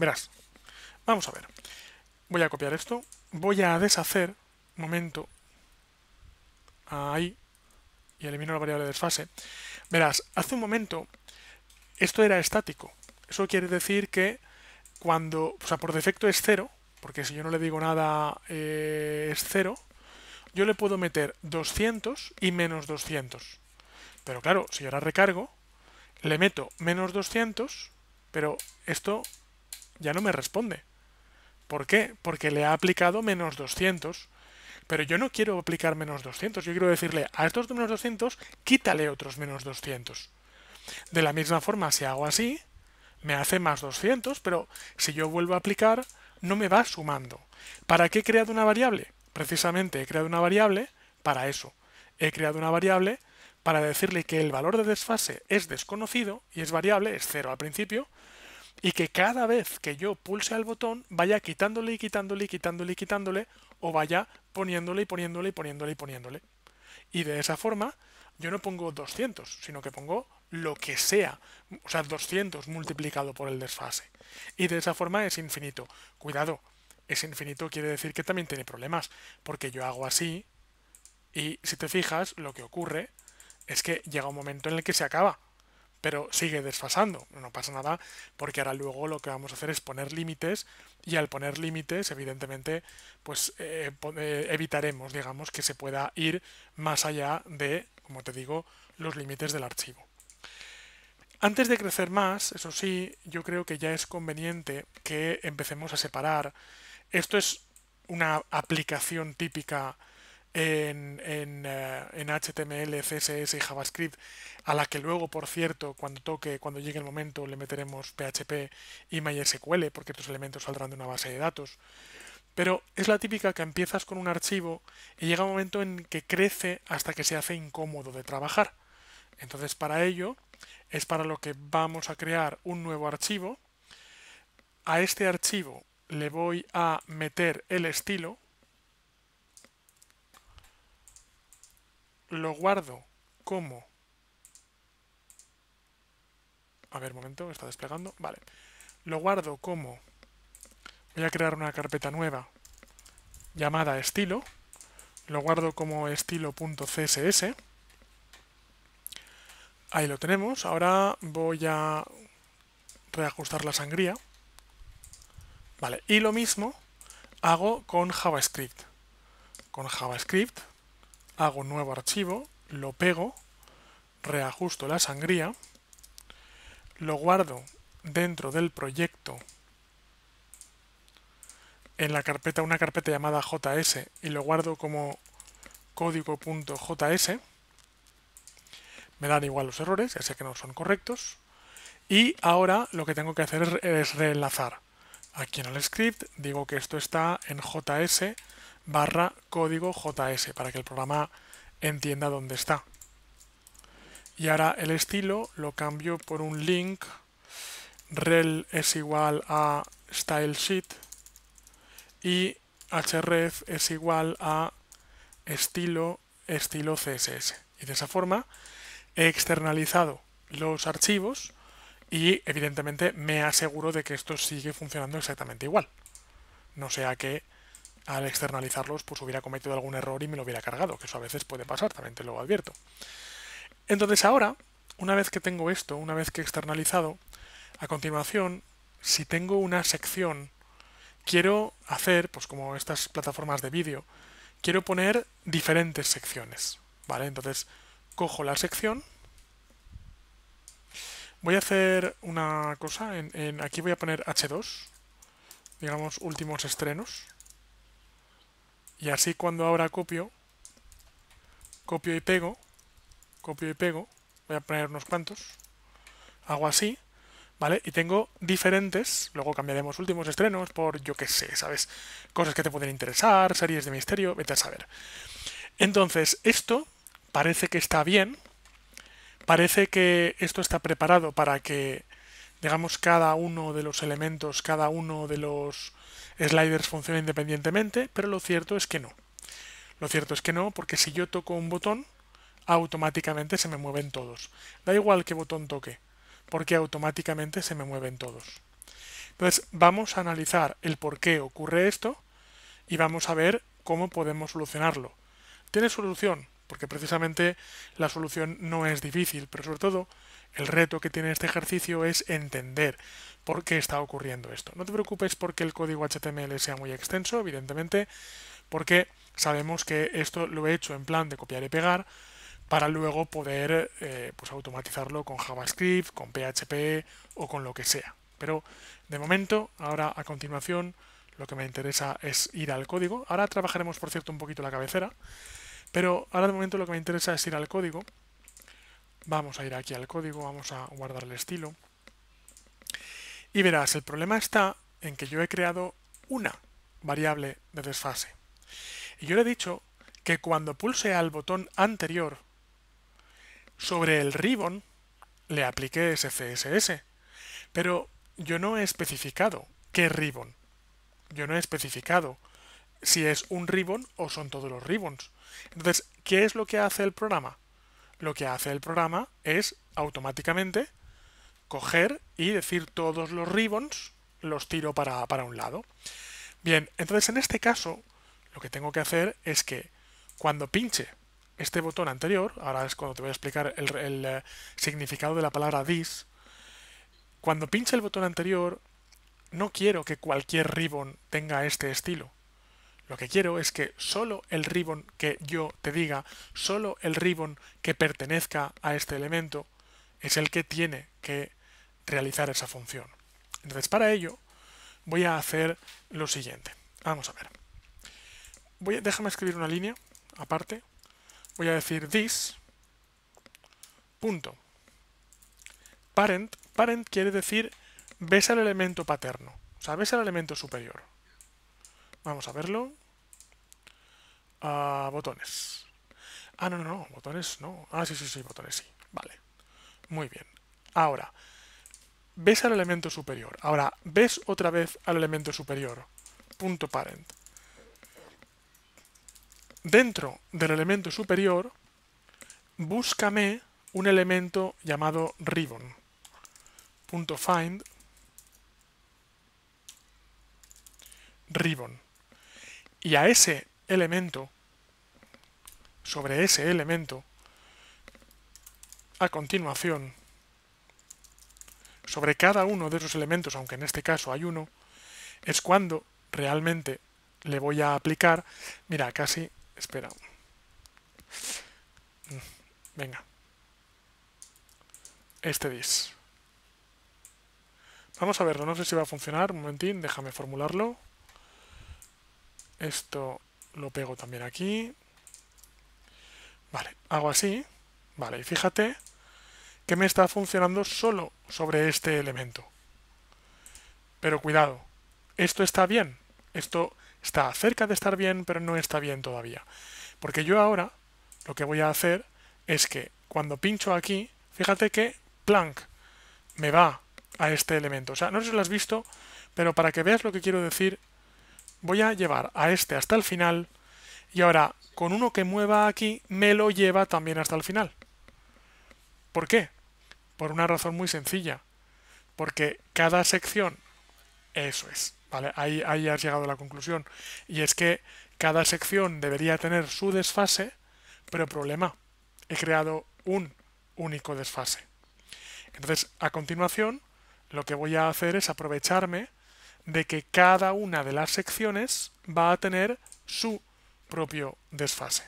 Verás, vamos a ver. Voy a copiar esto, voy a deshacer, momento, ahí, y elimino la variable de desfase. Verás, hace un momento esto era estático. Eso quiere decir que cuando, o sea, por defecto es cero, porque si yo no le digo nada eh, es cero, yo le puedo meter 200 y menos 200. Pero claro, si ahora recargo, le meto menos 200, pero esto ya no me responde. ¿Por qué? Porque le ha aplicado menos 200. Pero yo no quiero aplicar menos 200, yo quiero decirle a estos menos 200, quítale otros menos 200. De la misma forma, si hago así, me hace más 200, pero si yo vuelvo a aplicar, no me va sumando. ¿Para qué he creado una variable? Precisamente he creado una variable para eso. He creado una variable para decirle que el valor de desfase es desconocido y es variable, es cero al principio, y que cada vez que yo pulse al botón vaya quitándole y quitándole y quitándole y quitándole o vaya poniéndole y poniéndole y poniéndole y poniéndole. Y de esa forma yo no pongo 200, sino que pongo lo que sea, o sea, 200 multiplicado por el desfase. Y de esa forma es infinito. Cuidado, es infinito quiere decir que también tiene problemas, porque yo hago así y si te fijas lo que ocurre es que llega un momento en el que se acaba pero sigue desfasando. No pasa nada porque ahora luego lo que vamos a hacer es poner límites y al poner límites, evidentemente, pues eh, eh, evitaremos, digamos, que se pueda ir más allá de, como te digo, los límites del archivo. Antes de crecer más, eso sí, yo creo que ya es conveniente que empecemos a separar. Esto es una aplicación típica en, HTML, eh, CSS y JavaScript, a la que luego, por cierto, cuando toque, cuando llegue el momento, le meteremos PHP y MySQL, porque estos elementos saldrán de una base de datos. Pero es la típica que empiezas con un archivo y llega un momento en que crece hasta que se hace incómodo de trabajar. Entonces, para ello, es para lo que vamos a crear un nuevo archivo. A este archivo le voy a meter el estilo, lo guardo como... A ver, momento, está desplegando. Vale. Lo guardo como... Voy a crear una carpeta nueva llamada estilo. Lo guardo como estilo.css. Ahí lo tenemos. Ahora voy a reajustar la sangría. Vale, y lo mismo hago con JavaScript. Con JavaScript hago nuevo archivo, lo pego, reajusto la sangría, lo guardo dentro del proyecto en la carpeta, una carpeta llamada JS y lo guardo como código.js. Me dan igual los errores, ya sé que no son correctos. Y ahora lo que tengo que hacer es reenlazar. Aquí en el script digo que esto está en JS barra código JS para que el programa entienda dónde está. Y ahora el estilo lo cambio por un link. Rel es igual a stylesheet y href es igual a estilo estilo CSS. Y de esa forma he externalizado los archivos y evidentemente me aseguro de que esto sigue funcionando exactamente igual. No sea que al externalizarlos pues hubiera cometido algún error y me lo hubiera cargado, que eso a veces puede pasar, también te lo advierto. Entonces ahora, una vez que tengo esto, una vez que he externalizado, a continuación, si tengo una sección, quiero hacer, pues como estas plataformas de vídeo, quiero poner diferentes secciones, ¿vale? Entonces, cojo la sección, voy a hacer una cosa, en, aquí voy a poner H2, digamos últimos estrenos, y así cuando ahora copio, copio y pego, copio y pego, voy a poner unos cuantos, hago así, ¿vale? Y tengo diferentes, luego cambiaremos últimos estrenos por yo qué sé, ¿sabes? Cosas que te pueden interesar, series de misterio, vete a saber. Entonces, esto parece que está bien, parece que esto está preparado para que, digamos, cada uno de los elementos, cada uno de los sliders funciona independientemente, pero lo cierto es que no. Lo cierto es que no, porque si yo toco un botón, automáticamente se me mueven todos. Da igual qué botón toque, porque automáticamente se me mueven todos. Entonces vamos a analizar el por qué ocurre esto y vamos a ver cómo podemos solucionarlo. ¿Tiene solución? porque precisamente la solución no es difícil, pero sobre todo el reto que tiene este ejercicio es entender por qué está ocurriendo esto. No te preocupes porque el código HTML sea muy extenso, evidentemente, porque sabemos que esto lo he hecho en plan de copiar y pegar para luego poder eh, pues automatizarlo con JavaScript, con PHP o con lo que sea. Pero de momento, ahora a continuación, lo que me interesa es ir al código. Ahora trabajaremos, por cierto, un poquito la cabecera. Pero ahora de momento lo que me interesa es ir al código. Vamos a ir aquí al código, vamos a guardar el estilo. Y verás, el problema está en que yo he creado una variable de desfase. Y yo le he dicho que cuando pulse al botón anterior sobre el ribbon, le apliqué scss, Pero yo no he especificado qué ribbon. Yo no he especificado si es un ribbon o son todos los ribbons. Entonces, ¿qué es lo que hace el programa? Lo que hace el programa es automáticamente coger y decir todos los ribbons los tiro para, un lado. Bien, entonces en este caso lo que tengo que hacer es que cuando pinche este botón anterior, ahora es cuando te voy a explicar el, eh, significado de la palabra this, cuando pinche el botón anterior no quiero que cualquier ribbon tenga este estilo. Lo que quiero es que solo el ribbon que yo te diga, solo el ribbon que pertenezca a este elemento, es el que tiene que realizar esa función. Entonces, para ello, voy a hacer lo siguiente. Vamos a ver. Voy déjame escribir una línea aparte. Voy a decir this punto parent. Parent quiere decir ves al elemento paterno. O sea, ves al elemento superior. Vamos a verlo botones. Ah, no, no, no, botones no. Ah, sí, sí, sí, botones sí. Vale. Muy bien. Ahora, ves al elemento superior. Ahora, ves otra vez al elemento superior. Punto parent. Dentro del elemento superior, búscame un elemento llamado ribbon. Punto find ribbon. Y a ese elemento, sobre ese elemento, a continuación, sobre cada uno de esos elementos, aunque en este caso hay uno, es cuando realmente le voy a aplicar, mira, casi, espera, venga, este dis. Vamos a verlo, no sé si va a funcionar, un momentín, déjame formularlo. Esto lo pego también aquí. Vale, hago así. Vale, y fíjate que me está funcionando solo sobre este elemento. Pero cuidado, esto está bien. Esto está cerca de estar bien, pero no está bien todavía. Porque yo ahora lo que voy a hacer es que cuando pincho aquí, fíjate que Plank me va a este elemento. O sea, no sé si lo has visto, pero para que veas lo que quiero decir voy a llevar a este hasta el final y ahora con uno que mueva aquí me lo lleva también hasta el final. ¿Por qué? Por una razón muy sencilla. Porque cada sección, eso es, ¿vale? Ahí, ahí has llegado a la conclusión. Y es que cada sección debería tener su desfase, pero problema, he creado un único desfase. Entonces, a continuación, lo que voy a hacer es aprovecharme de que cada una de las secciones va a tener su propio desfase.